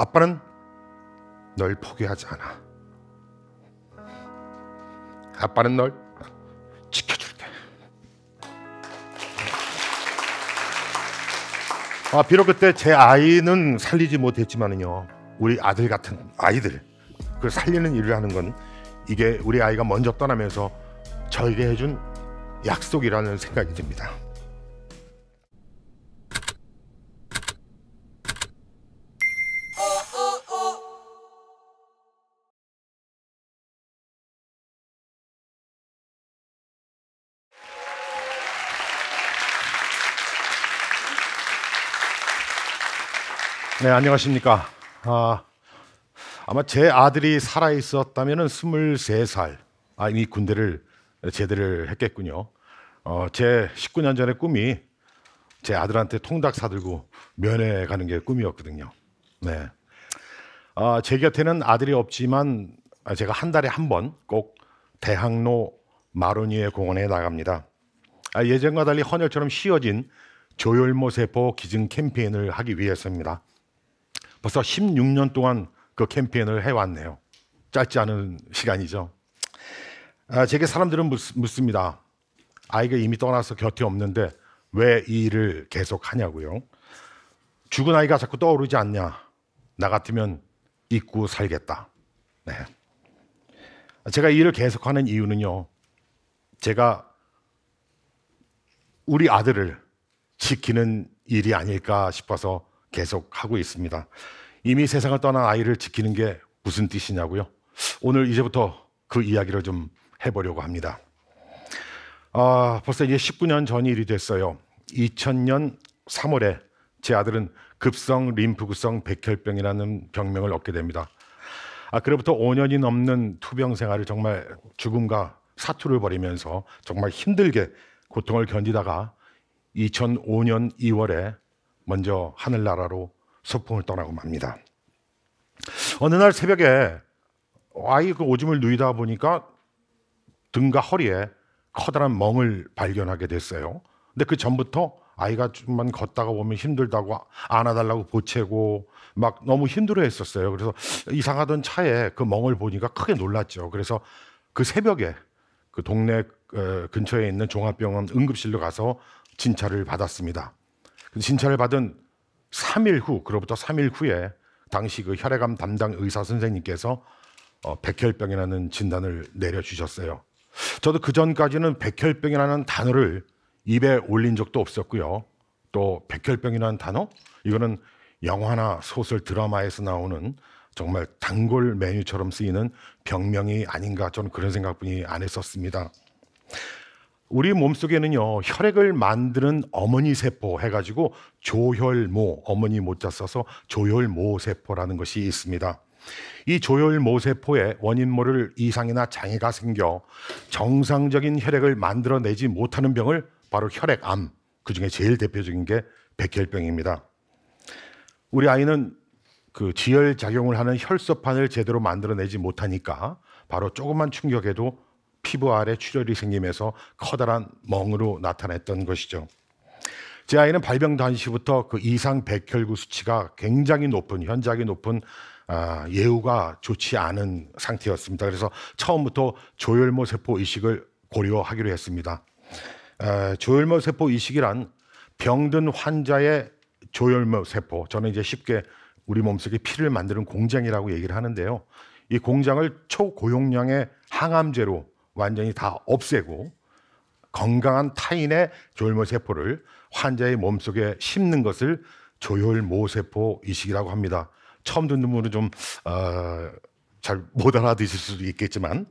아빠는 널 포기하지 않아. 아빠는 널 지켜줄게. 아, 비록 그때 제 아이는 살리지 못했지만은요, 우리 아들 같은 아이들, 그 살리는 일을 하는 건 이게 우리 아이가 먼저 떠나면서 저에게 해준 약속이라는 생각이 듭니다. 네, 안녕하십니까. 아, 아마 제 아들이 살아 있었다면은 23살 아, 이미 군대를 제대를 했겠군요. 어, 제 19년 전의 꿈이 제 아들한테 통닭 사들고 면회 가는 게 꿈이었거든요. 네. 아, 제 곁에는 아들이 없지만 제가 한 달에 한 번 꼭 대학로 마로니에 공원에 나갑니다. 아, 예전과 달리 헌혈처럼 쉬어진 조혈모 세포 기증 캠페인을 하기 위해서입니다. 벌써 16년 동안 그 캠페인을 해왔네요. 짧지 않은 시간이죠. 아, 제게 사람들은 묻습니다. 아이가 이미 떠나서 곁에 없는데 왜 이 일을 계속 하냐고요. 죽은 아이가 자꾸 떠오르지 않냐. 나 같으면 잊고 살겠다. 네. 제가 이 일을 계속하는 이유는요. 제가 우리 아들을 지키는 일이 아닐까 싶어서 계속하고 있습니다. 이미 세상을 떠난 아이를 지키는 게 무슨 뜻이냐고요? 오늘 이제부터 그 이야기를 좀 해보려고 합니다. 아, 벌써 이제 19년 전 일이 됐어요. 2000년 3월에 제 아들은 급성 림프구성 백혈병이라는 병명을 얻게 됩니다. 아, 그로부터 5년이 넘는 투병 생활을 정말 죽음과 사투를 벌이면서 정말 힘들게 고통을 견디다가 2005년 2월에 먼저 하늘나라로 소풍을 떠나고 맙니다. 어느 날 새벽에 아이 그 오줌을 누이다 보니까 등과 허리에 커다란 멍을 발견하게 됐어요. 근데 그 전부터 아이가 좀만 걷다가 보면 힘들다고 안아달라고 보채고 막 너무 힘들어 했었어요. 그래서 이상하던 차에 그 멍을 보니까 크게 놀랐죠. 그래서 그 새벽에 그 동네 어, 근처에 있는 종합병원 응급실로 가서 진찰을 받았습니다. 진찰을 받은 3일 후, 그로부터 3일 후에 당시 그 혈액암 담당 의사 선생님께서 어, 백혈병이라는 진단을 내려주셨어요. 저도 그 전까지는 백혈병이라는 단어를 입에 올린 적도 없었고요. 또 백혈병이라는 단어? 이거는 영화나 소설, 드라마에서 나오는 정말 단골 메뉴처럼 쓰이는 병명이 아닌가 저는 그런 생각뿐이 안 했었습니다. 우리 몸속에는요 혈액을 만드는 어머니 세포 해가지고 조혈모 어머니 못자 써서 조혈모 세포라는 것이 있습니다. 이 조혈모 세포에 원인 모를 이상이나 장애가 생겨 정상적인 혈액을 만들어내지 못하는 병을 바로 혈액암 그 중에 제일 대표적인 게 백혈병입니다. 우리 아이는 그 지혈 작용을 하는 혈소판을 제대로 만들어내지 못하니까 바로 조그만 충격에도 피부 아래 출혈이 생기면서 커다란 멍으로 나타냈던 것이죠. 제 아이는 발병 당시부터 그 이상 백혈구 수치가 굉장히 높은 현저하게 높은 아, 예후가 좋지 않은 상태였습니다. 그래서 처음부터 조혈모 세포 이식을 고려하기로 했습니다. 아, 조혈모 세포 이식이란 병든 환자의 조혈모 세포, 저는 이제 쉽게 우리 몸속에 피를 만드는 공장이라고 얘기를 하는데요. 이 공장을 초고용량의 항암제로 완전히 다 없애고 건강한 타인의 조혈모세포를 환자의 몸속에 심는 것을 조혈모세포 이식이라고 합니다. 처음 듣는 분은 좀 어, 잘못 알아듣실 수도 있겠지만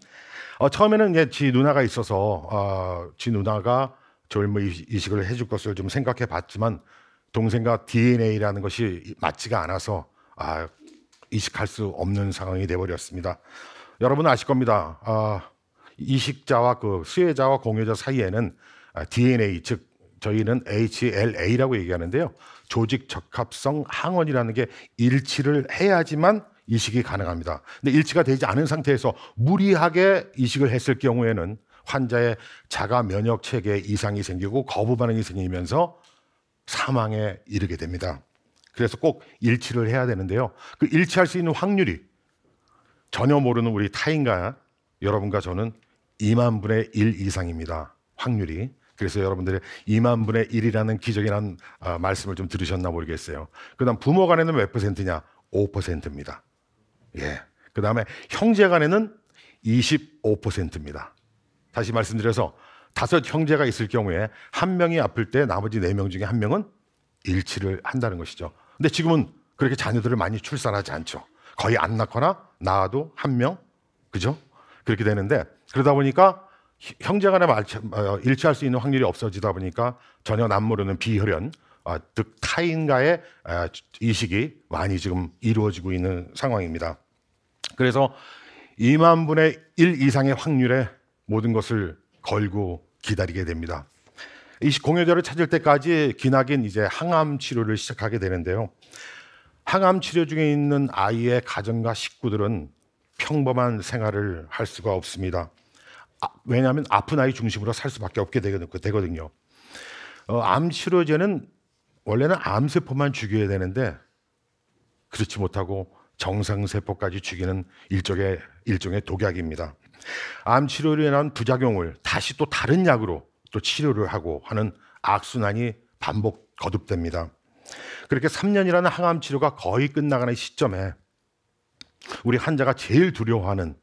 어, 처음에는 이제 지 누나가 있어서 어, 지 누나가 조혈모 이식을 해줄 것을 좀 생각해 봤지만 동생과 DNA라는 것이 맞지가 않아서 아, 이식할 수 없는 상황이 돼버렸습니다. 여러분 아실 겁니다. 아, 이식자와 그 수혜자와 공유자 사이에는 아, DNA 즉 저희는 HLA라고 얘기하는데요. 조직 적합성 항원이라는 게 일치를 해야지만 이식이 가능합니다. 근데 일치가 되지 않은 상태에서 무리하게 이식을 했을 경우에는 환자의 자가 면역 체계 이상이 생기고 거부 반응이 생기면서 사망에 이르게 됩니다. 그래서 꼭 일치를 해야 되는데요. 그 일치할 수 있는 확률이 전혀 모르는 우리 타인과 여러분과 저는 2만 분의 1 이상입니다. 확률이. 그래서 여러분들이 2만 분의 1이라는 기적이라는 아, 말씀을 좀 들으셨나 모르겠어요. 그 다음 부모 간에는 몇 퍼센트냐? 5%입니다. 예. 그 다음에 형제 간에는 25%입니다. 다시 말씀드려서 다섯 형제가 있을 경우에 한 명이 아플 때 나머지 네 명 중에 한 명은 일치를 한다는 것이죠. 근데 지금은 그렇게 자녀들을 많이 출산하지 않죠. 거의 안 낳거나 낳아도 한 명, 그죠? 그렇게 되는데 그러다 보니까 형제간에 어, 일치할 수 있는 확률이 없어지다 보니까 전혀 남모르는 비혈연 즉 아, 타인과의 아, 이식이 많이 지금 이루어지고 있는 상황입니다. 그래서 2만 분의 1 이상의 확률에 모든 것을 걸고 기다리게 됩니다. 이 공여자를 찾을 때까지 기나긴 이제 항암 치료를 시작하게 되는데요. 항암 치료 중에 있는 아이의 가정과 식구들은 평범한 생활을 할 수가 없습니다. 아, 왜냐하면 아픈 아이 중심으로 살 수밖에 없게 되거든요. 어, 암 치료제는 원래는 암세포만 죽여야 되는데 그렇지 못하고 정상세포까지 죽이는 일종의, 일종의 독약입니다. 암 치료에 난 부작용을 다시 또 다른 약으로 또 치료를 하고 하는 악순환이 반복 거듭됩니다. 그렇게 3년이라는 항암 치료가 거의 끝나가는 시점에 우리 환자가 제일 두려워하는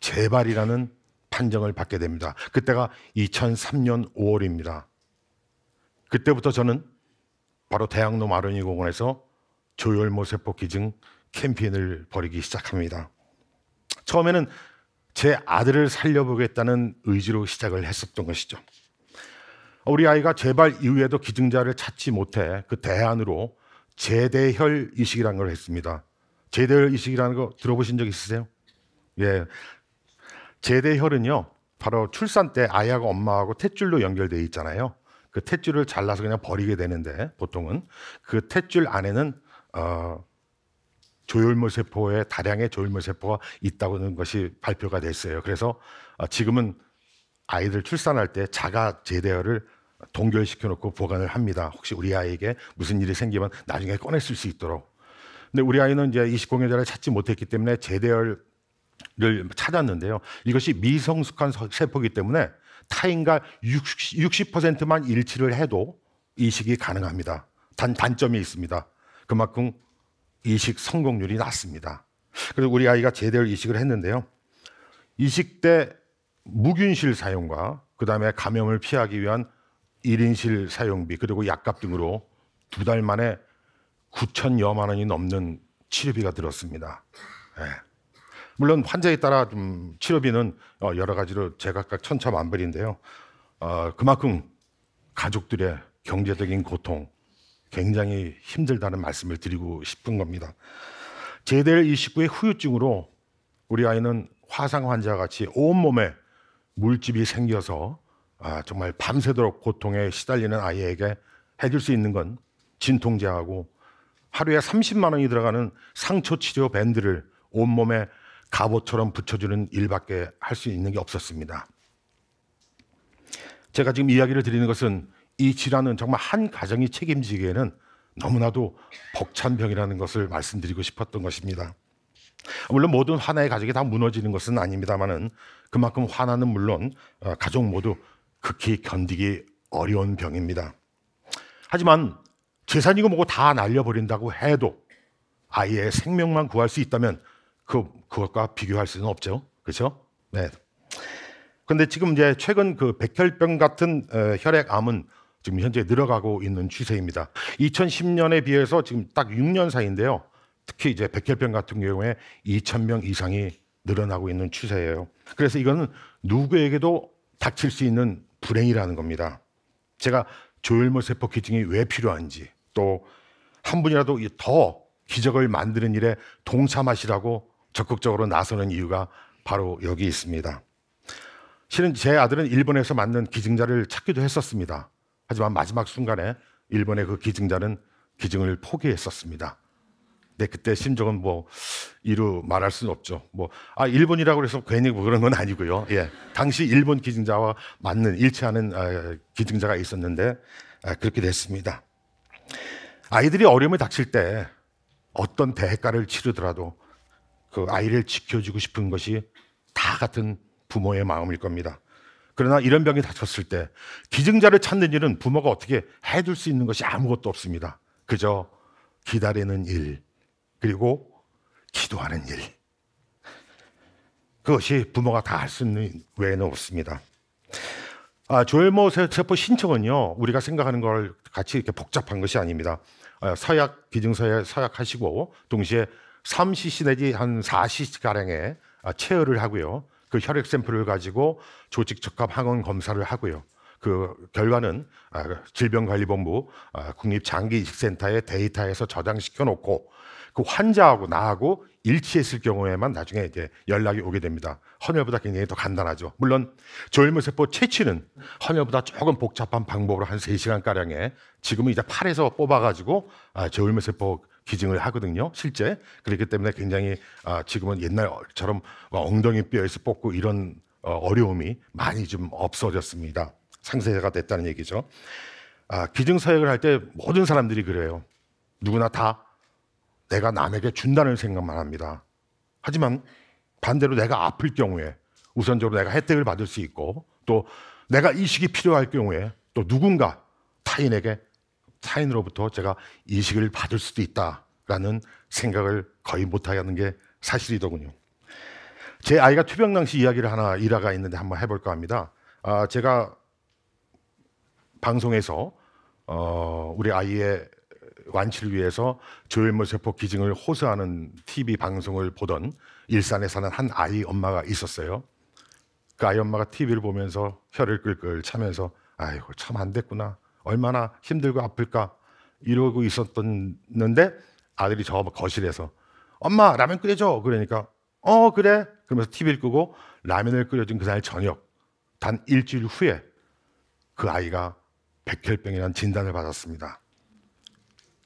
재발이라는 판정을 받게 됩니다. 그때가 2003년 5월입니다. 그때부터 저는 바로 대학로 마로니공원에서 조혈모 세포 기증 캠페인을 벌이기 시작합니다. 처음에는 제 아들을 살려보겠다는 의지로 시작을 했었던 것이죠. 우리 아이가 재발 이후에도 기증자를 찾지 못해 그 대안으로 재대혈 이식이라는 걸 했습니다. 제대혈 이식이라는 거 들어보신 적 있으세요? 예. 제대혈은요, 바로 출산 때 아이하고 엄마하고 탯줄로 연결돼 있잖아요. 그 탯줄을 잘라서 그냥 버리게 되는데 보통은 그 탯줄 안에는 어, 조혈물 세포에 다량의 조혈물 세포가 있다고는 하 것이 발표가 됐어요. 그래서 어, 지금은 아이들 출산할 때 자가 제대혈을 동결시켜 놓고 보관을 합니다. 혹시 우리 아이에게 무슨 일이 생기면 나중에 꺼냈을 수 있도록. 근데 우리 아이는 이제 이식공여자를 찾지 못했기 때문에 제대혈을 찾았는데요. 이것이 미성숙한 세포기 때문에 타인과 60, 60%만 일치를 해도 이식이 가능합니다. 단 단점이 있습니다. 그만큼 이식 성공률이 낮습니다. 그리고 우리 아이가 제대로 이식을 했는데요. 이식 때 무균실 사용과 그다음에 감염을 피하기 위한 1인실 사용비 그리고 약값 등으로 두 달 만에 9천여만 원이 넘는 치료비가 들었습니다. 예. 물론 환자에 따라 좀 치료비는 어, 여러 가지로 제각각 천차만별인데요. 어, 그만큼 가족들의 경제적인 고통 굉장히 힘들다는 말씀을 드리고 싶은 겁니다. 제대를 29의 후유증으로 우리 아이는 화상 환자 같이 온몸에 물집이 생겨서 아, 정말 밤새도록 고통에 시달리는 아이에게 해줄 수 있는 건 진통제하고 하루에 30만 원이 들어가는 상처 치료 밴드를 온몸에 갑옷처럼 붙여주는 일밖에 할 수 있는 게 없었습니다. 제가 지금 이야기를 드리는 것은 이 질환은 정말 한 가정이 책임지기에는 너무나도 벅찬 병이라는 것을 말씀드리고 싶었던 것입니다. 물론 모든 하나의 가족이 다 무너지는 것은 아닙니다만은 그만큼 화나는 물론 어, 가족 모두 극히 견디기 어려운 병입니다. 하지만 재산이고 뭐고 다 날려버린다고 해도 아이의 생명만 구할 수 있다면 그 그것과 비교할 수는 없죠. 그렇죠? 네. 근데 지금 이제 최근 그 백혈병 같은 에, 어, 혈액암은 지금 현재 늘어가고 있는 추세입니다. 2010년에 비해서 지금 딱 6년 사이인데요. 특히 이제 백혈병 같은 경우에 2 0명 이상이 늘어나고 있는 추세예요. 그래서 이거는 누구에게도 닥칠 수 있는 불행이라는 겁니다. 제가 조혈모 세포 기증이 왜 필요한지, 또한 분이라도 더 기적을 만드는 일에 동참하시라고 적극적으로 나서는 이유가 바로 여기 있습니다. 실은 제 아들은 일본에서 만난 기증자를 찾기도 했었습니다. 하지만 마지막 순간에 일본의 그 기증자는 기증을 포기했었습니다. 근데 그때 심정은 뭐 이루 말할 수는 없죠. 뭐아 일본이라고 해서 괜히 뭐 그런 건 아니고요. 예, 당시 일본 기증자와 맞는 일치하는 아, 기증자가 있었는데 아, 그렇게 됐습니다. 아이들이 어려움에 닥칠 때 어떤 대가를 치르더라도 그 아이를 지켜주고 싶은 것이 다 같은 부모의 마음일 겁니다. 그러나 이런 병이 닥쳤을 때 기증자를 찾는 일은 부모가 어떻게 해줄 수 있는 것이 아무것도 없습니다. 그저 기다리는 일, 그리고 기도하는 일. 그것이 부모가 다 할 수 있는 외에는 없습니다. 아, 조혈모 세포 신청은요, 우리가 생각하는 걸 같이 이렇게 복잡한 것이 아닙니다. 아, 서약, 기증서에 서약하시고, 동시에 3cc 내지 한 4cc가량의 아, 체열을 하고요. 그 혈액 샘플을 가지고 조직 적합 항원 검사를 하고요. 그 결과는 아, 질병관리본부 아, 국립장기이식센터의 데이터에서 저장시켜 놓고 그 환자하고 나하고 일치했을 경우에만 나중에 이제 연락이 오게 됩니다. 헌혈보다 굉장히 더 간단하죠. 물론 조혈모세포 채취는 헌혈보다 조금 복잡한 방법으로 한 세시간가량에 지금은 이제 팔에서 뽑아가지고 아, 조혈모세포 기증을 하거든요. 실제. 그렇기 때문에 굉장히 아, 지금은 옛날처럼 엉덩이 뼈에서 뽑고 이런 어, 어려움이 많이 좀 없어졌습니다. 상세가 됐다는 얘기죠. 아, 기증 서약을할 때 모든 사람들이 그래요. 누구나 다 내가 남에게 준다는 생각만 합니다. 하지만 반대로 내가 아플 경우에 우선적으로 내가 혜택을 받을 수 있고 또 내가 이식이 필요할 경우에 또 누군가 타인에게 타인으로부터 제가 이식을 받을 수도 있다라는 생각을 거의 못하는 게 사실이더군요. 제 아이가 투병 당시 이야기를 하나 일화가 있는데 한번 해볼까 합니다. 아, 제가 방송에서 어, 우리 아이의 완치를 위해서 조혈물 세포 기증을 호소하는 TV 방송을 보던 일산에 사는 한 아이 엄마가 있었어요. 그 아이 엄마가 TV를 보면서 혀를 끌끌 차면서 아이고 참 안 됐구나. 얼마나 힘들고 아플까 이러고 있었는데 아들이 저 거실에서 엄마 라면 끓여줘 그러니까 어 그래 그러면서 TV를 끄고 라면을 끓여준 그날 저녁 단 일주일 후에 그 아이가 백혈병이라는 진단을 받았습니다.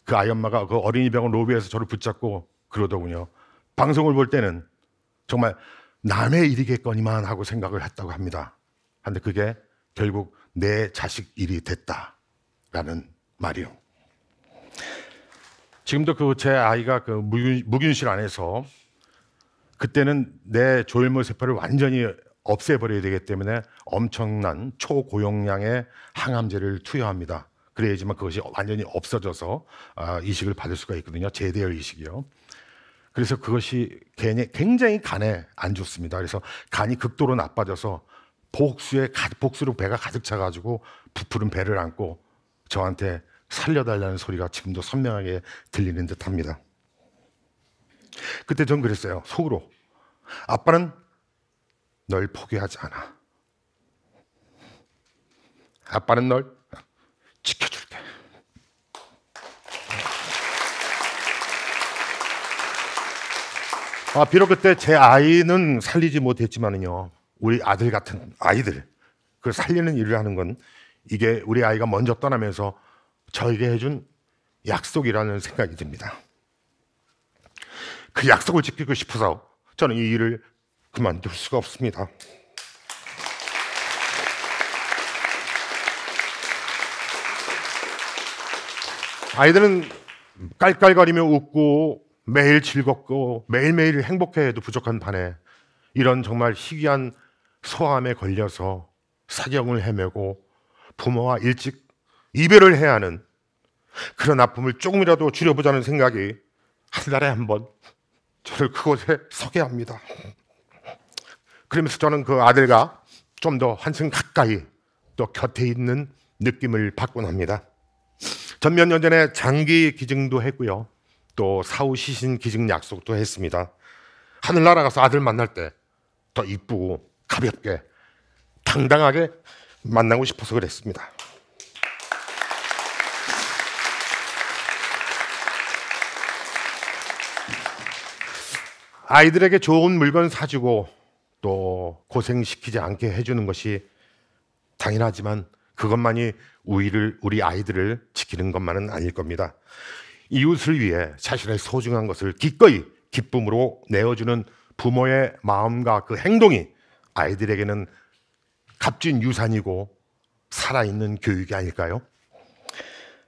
그 아이 엄마가 그 어린이 병원 로비에서 저를 붙잡고 그러더군요. 방송을 볼 때는 정말 남의 일이겠거니만 하고 생각을 했다고 합니다. 근데 그게 결국 내 자식 일이 됐다라는 말이요. 지금도 그 제 아이가 그 무균, 실 안에서 그때는 내 조혈물 세포를 완전히 없애버려야 되기 때문에 엄청난 초고용량의 항암제를 투여합니다. 그래야지만 그것이 완전히 없어져서 아, 이식을 받을 수가 있거든요. 제대열 이식이요. 그래서 그것이 굉장히, 굉장히 간에 안 좋습니다. 그래서 간이 극도로 나빠져서 복수에 복수로 배가 가득 차가지고 부풀은 배를 안고 저한테 살려달라는 소리가 지금도 선명하게 들리는 듯합니다. 그때 전 그랬어요. 속으로 아빠는 널 포기하지 않아. 아빠는 널 아, 비록 그때 제 아이는 살리지 못했지만요, 우리 아들 같은 아이들, 그 살리는 일을 하는 건 이게 우리 아이가 먼저 떠나면서 저에게 해준 약속이라는 생각이 듭니다. 그 약속을 지키고 싶어서 저는 이 일을 그만둘 수가 없습니다. 아이들은 깔깔거리며 웃고 매일 즐겁고 매일매일 행복해도 부족한 반에 이런 정말 희귀한 소함에 걸려서 사경을 헤매고 부모와 일찍 이별을 해야 하는 그런 아픔을 조금이라도 줄여보자는 생각이 한 달에 한 번 저를 그곳에 서게 합니다. 그러면서 저는 그 아들과 좀 더 한층 가까이 또 곁에 있는 느낌을 받곤 합니다. 전 몇 년 전에 장기 기증도 했고요. 또 사후 시신 기증 약속도 했습니다. 하늘나라 가서 아들 만날 때 더 이쁘고 가볍게 당당하게 만나고 싶어서 그랬습니다. 아이들에게 좋은 물건 사주고 또 고생시키지 않게 해주는 것이 당연하지만 그것만이 우리를, 우리 아이들을 지키는 것만은 아닐 겁니다. 이웃을 위해 자신의 소중한 것을 기꺼이 기쁨으로 내어주는 부모의 마음과 그 행동이 아이들에게는 값진 유산이고 살아있는 교육이 아닐까요?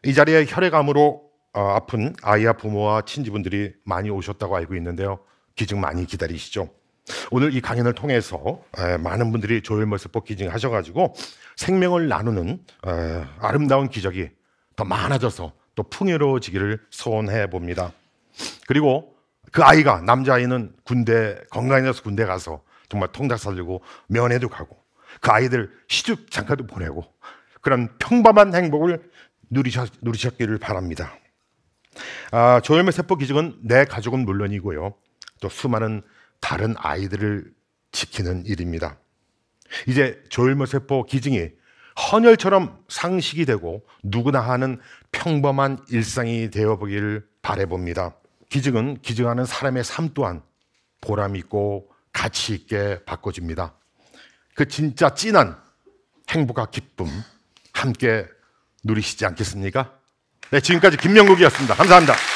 이 자리에 혈액암으로 어, 아픈 아이와 부모와 친지분들이 많이 오셨다고 알고 있는데요. 기증 많이 기다리시죠. 오늘 이 강연을 통해서 많은 분들이 조혈머스포 기증하셔가지고 생명을 나누는 아름다운 기적이 더 많아져서 또 풍요로워지기를 소원해 봅니다. 그리고 그 아이가 남자아이는 군대 건강해서 군대 가서 정말 통닭 살리고 면회도 가고 그 아이들 시집 잠깐도 보내고 그런 평범한 행복을 누리셨, 누리셨기를 바랍니다. 아, 조혈매 세포 기증은 내 가족은 물론이고요. 또 수많은 다른 아이들을 지키는 일입니다. 이제 조혈매 세포 기증이 헌혈처럼 상식이 되고 누구나 하는 평범한 일상이 되어보길 바래봅니다. 기증은 기증하는 사람의 삶 또한 보람 있고 가치 있게 바꿔집니다그 진짜 진한 행복과 기쁨 함께 누리시지 않겠습니까? 네, 지금까지 김명국이었습니다. 감사합니다.